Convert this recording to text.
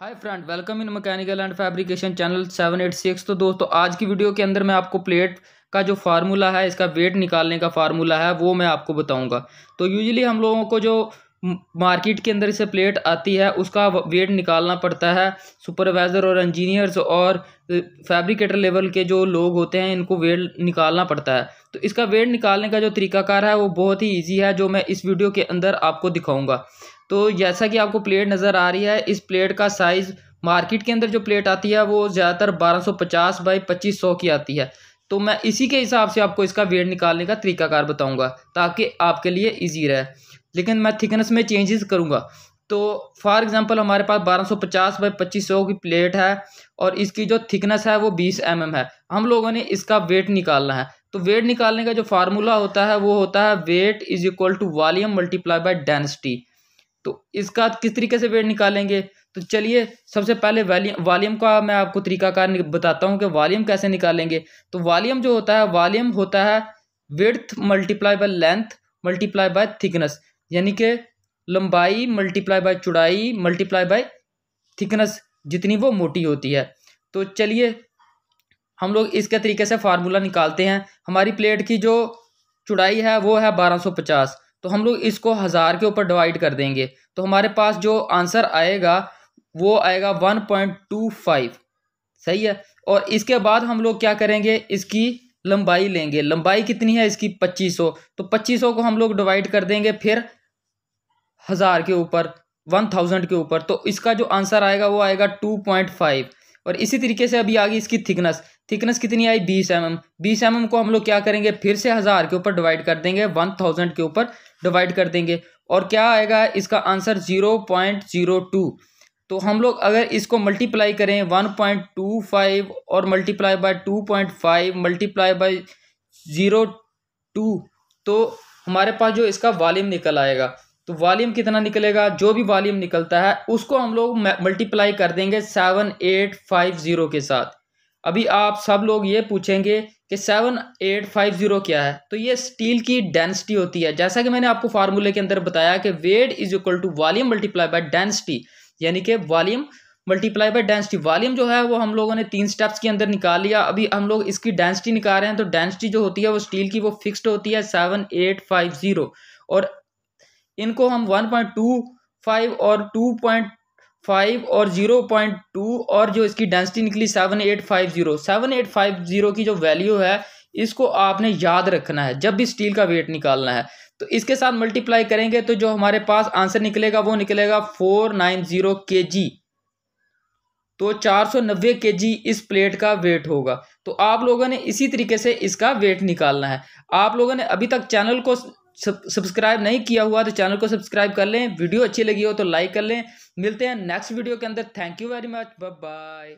hi friend welcome in mechanical and fabrication channel seven eight six तो दोस्तों आज की वीडियो के अंदर मैं आपको प्लेट का जो फार्मूला है इसका वेट निकालने का फार्मूला है वो मैं आपको बताऊंगा तो यूजुअली हम लोगों को जो मार्केट के अंदर से प्लेट आती है उसका वेट निकालना पड़ता है सुपरवाइज़र और इंजीनियर्स और फैब्रिकेटर लेवल के जो लोग होते हैं इनको वेट निकालना पड़ता है तो इसका वेट निकालने का जो तरीकाकार है वो बहुत ही ईजी है जो मैं इस वीडियो के अंदर आपको दिखाऊँगा तो जैसा कि आपको प्लेट नज़र आ रही है इस प्लेट का साइज़ मार्केट के अंदर जो प्लेट आती है वो ज़्यादातर बारह सौ पचास बाई पच्चीस सौ की आती है तो मैं इसी के हिसाब से आपको इसका वेट निकालने का तरीकाकार बताऊंगा ताकि आपके लिए इजी रहे लेकिन मैं थिकनेस में चेंजेस करूँगा तो फॉर एग्ज़ाम्पल हमारे पास 1250 बाई पच्चीस की प्लेट है और इसकी जो थिकनेस है वो 20 एम mm है हम लोगों ने इसका वेट निकालना है तो वेट निकालने का जो फार्मूला होता है वो होता है weight is equal to volume multiply by density तो इसका किस तरीके से वेट निकालेंगे तो चलिए सबसे पहले वॉल्यूम का मैं आपको तरीकाकार बताता हूँ कि वॉल्यूम कैसे निकालेंगे तो वॉल्यूम जो होता है वॉल्यूम होता है width multiply by length multiply by thickness यानी कि लंबाई मल्टीप्लाई बाय चौड़ाई मल्टीप्लाई बाय थिकनेस जितनी वो मोटी होती है तो चलिए हम लोग इसके तरीके से फार्मूला निकालते हैं हमारी प्लेट की जो चौड़ाई है वो है बारह सौ पचास तो हम लोग इसको हज़ार के ऊपर डिवाइड कर देंगे तो हमारे पास जो आंसर आएगा वो आएगा वन पॉइंट टू फाइव सही है और इसके बाद हम लोग क्या करेंगे इसकी लंबाई लेंगे लंबाई कितनी है इसकी 2500 तो 2500 को हम लोग डिवाइड कर देंगे फिर हज़ार के ऊपर 1000 के ऊपर तो इसका जो आंसर आएगा वो आएगा 2.5 और इसी तरीके से अभी आ गई इसकी थिकनेस थिकनेस कितनी आई 20 एम एम बीस एम एम को हम लोग क्या करेंगे फिर से हज़ार के ऊपर डिवाइड कर देंगे थाउजेंड के ऊपर डिवाइड कर देंगे और क्या आएगा इसका आंसर टू तो हम लोग अगर इसको मल्टीप्लाई करें वन पॉइंट टू फाइव और multiply by two point five multiply by zero तो हमारे पास जो इसका वॉल्यूम निकल आएगा तो वॉल्यूम कितना निकलेगा जो भी वॉल्यूम निकलता है उसको हम लोग मल्टीप्लाई कर देंगे सेवन एट फाइव ज़ीरो के साथ अभी आप सब लोग ये पूछेंगे कि सेवन एट फाइव ज़ीरो क्या है तो ये स्टील की डेंसिटी होती है जैसा कि मैंने आपको फार्मूले के अंदर बताया कि weight is equal to volume multiply by density यानी कि volume multiply by density volume जो है वो हम लोगों ने तीन स्टेप्स के अंदर निकाल लिया अभी हम लोग इसकी डेंसिटी निकाल रहे हैं तो डेंसिटी जो होती है वो स्टील की वो फिक्स्ड होती है सेवन एट फाइव जीरो और इनको हम वन पॉइंट टू फाइव और टू पॉइंट फाइव और जीरो पॉइंट टू और जो इसकी डेंसिटी निकली seven eight five zero seven eight five zero की जो वैल्यू है इसको आपने याद रखना है जब भी स्टील का वेट निकालना है तो इसके साथ मल्टीप्लाई करेंगे तो जो हमारे पास आंसर निकलेगा वो निकलेगा फोर नाइन जीरो के जी तो चार सौ नब्बे के जी इस प्लेट का वेट होगा तो आप लोगों ने इसी तरीके से इसका वेट निकालना है आप लोगों ने अभी तक चैनल को सब्सक्राइब नहीं किया हुआ तो चैनल को सब्सक्राइब कर लें वीडियो अच्छी लगी हो तो लाइक कर लें मिलते हैं नेक्स्ट वीडियो के अंदर thank you very much bye